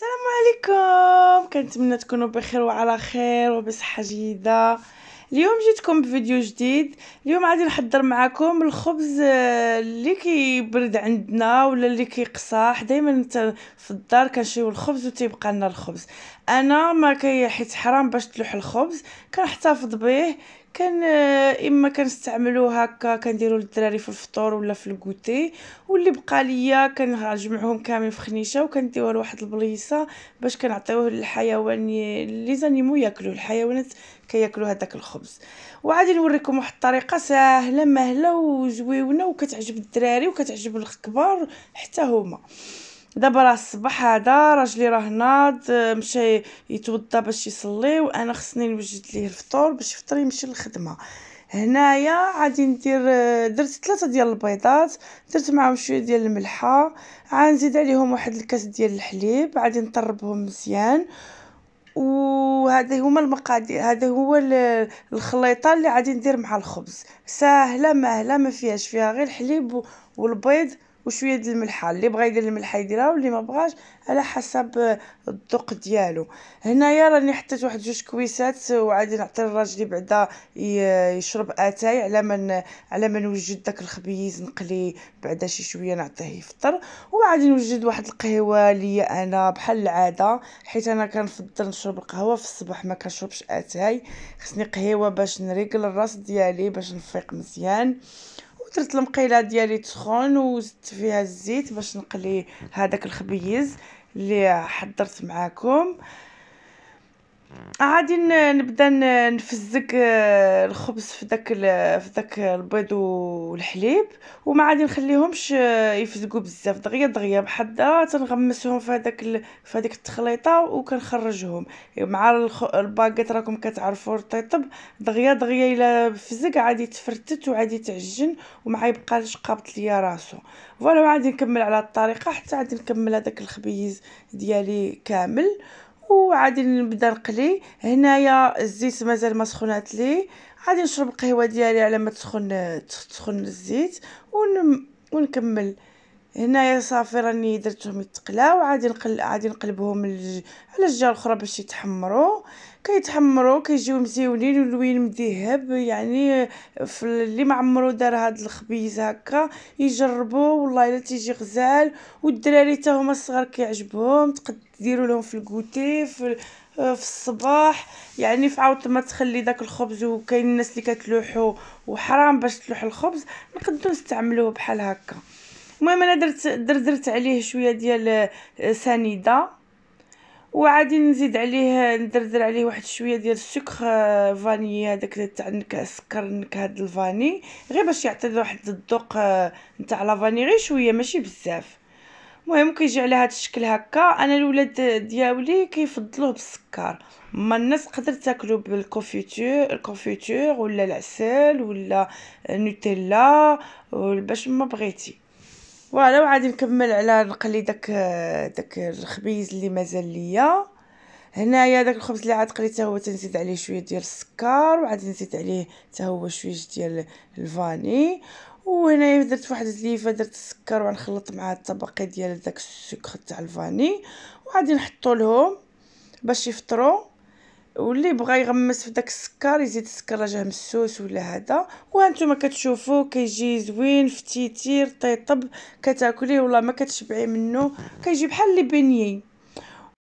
السلام عليكم كنتمنى تكونوا بخير وعلى خير وبصحه جيده اليوم جيتكم بفيديو جديد اليوم غادي نحضر معكم الخبز آه، اللي كيبرد عندنا ولا اللي كيقصاح دائما في الدار كنشيو الخبز وتيبقى لنا الخبز انا ما كي حيت حرام باش تلوح الخبز كنحتفظ به كان اما كنستعملو هكا كنديرو للدراري في الفطور ولا في الكوتي واللي بقى ليا كنجمعهم كامل في خنيشه وكنديوها لواحد البليصه باش كنعطيوه للحيوان لي زانيمو ياكلوه الحيوانات كياكلوا هذاك الخبز وعادي نوريكم واحد الطريقه سهله مهله وزويونه وكتعجب الدراري وكتعجب الكبار حتى هما دابا راه الصباح هذا راجلي راه ناض آه، مشى يتوضى باش يصلي وانا خصني نوجد ليه الفطور باش يفطر يمشي للخدمه هنايا غادي ندير آه، درت ثلاثه ديال البيضات درت معاهم شويه ديال الملحه غنزيد عليهم واحد الكاس ديال الحليب غادي نطربهم مزيان وهذا هما المقادير هذا هو الخليطه اللي غادي ندير مع الخبز ساهله ماهله ما فيهاش فيها غير الحليب والبيض وشويه د الملحه اللي بغى يدير الملحه يديرها واللي ما بغاش على حسب آه، الذوق ديالو هنايا راني حطيت واحد جوج كويسات وعادي نعطي لراجلي بعدا يشرب اتاي على من على ما نوجد داك الخبيز نقلي بعدا شي شويه نعطيه يفطر وعادي نوجد واحد القهوه ليا انا بحال العاده حيت انا كنفضل نشرب القهوه في الصباح ما كنشربش اتاي خصني قهوه باش نريقل الراس ديالي باش نفيق مزيان درت المقيله ديالي تسخن وزدت فيها الزيت باش نقلي هذاك الخبيز اللي حضرت معاكم عادي آه، نبدا نفزك آه، الخبز في داك في داك البيض و الحليب وما عادي نخليهمش آه، يفزقوا بزاف دغيا دغيا بحدا تنغمسهم في هذاك في هذيك التخليطه وكنخرجهم إيه، مع الباكيت راكم كتعرفوا رطيطب دغيا دغيا الا فزق عادي تفرتت وعادي تعجن وما يبقاش قابط ليا راسو فوالا غادي نكمل على هاد الطريقه حتى عاد نكمل هذاك الخبيز ديالي كامل وعادي نبدا نقلي هنايا الزيت مازال ما سخنات ليه غادي نشرب القهوه ديالي على ما تسخن تسخن الزيت ونكمل هنايا صافي راني درتهم يتقلاو عادي نقل عادي نقلبهم على الجهه الاخرى باش يتحمروا كيتحمروا كيجيو مزيونين ولوين مذهب يعني في اللي ما عمرو دار هاد الخبيز هكا يجربوا والله الا تيجي غزال والدراري حتى هما الصغار كيعجبهم تقدر ديروا لهم في الكوتي في في الصباح يعني في عاود ما تخلي داك الخبز وكاين الناس اللي كتلوحو وحرام باش تلوح الخبز نقدو نستعملوه بحال هكا المهم انا درت دردرت عليه شويه ديال آه، سنيده وعادي نزيد عليه ندردر عليه واحد شويه ديال السكر آه، فاني هذاك تاع سكر نكهه الفاني غير باش يعطي واحد الذوق آه، نتاع لافاني غير شويه ماشي بزاف المهم كيجي على هذا الشكل هكا انا الولاد دياولي كيفضلوه بالسكر ما الناس تقدر تاكلو بالكوفيتور الكوفيتور ولا العسل ولا نوتيلا باش ما بغيتي فوالا وعاد نكمل على نقلي داك داك الخبيز اللي مازال ليا هنايا داك الخبز اللي عاد قليت هو تنزيد عليه شويه ديال السكر وعاد نزيد عليه حتى هو شويه ديال الفاني وهنايا درت واحد الزليفه درت السكر ونخلط معاه الطبقي ديال داك السكر تاع الفاني وعاد نحطو لهم باش يفطروا واللي بغى يغمس في داك السكر يزيد السكر راه جا مسوس ولا هذا وهانتوما كتشوفوا كيجي زوين فتيتي طيطب كتاكليه والله ما كتشبعي منه كيجي بحال لي بنيين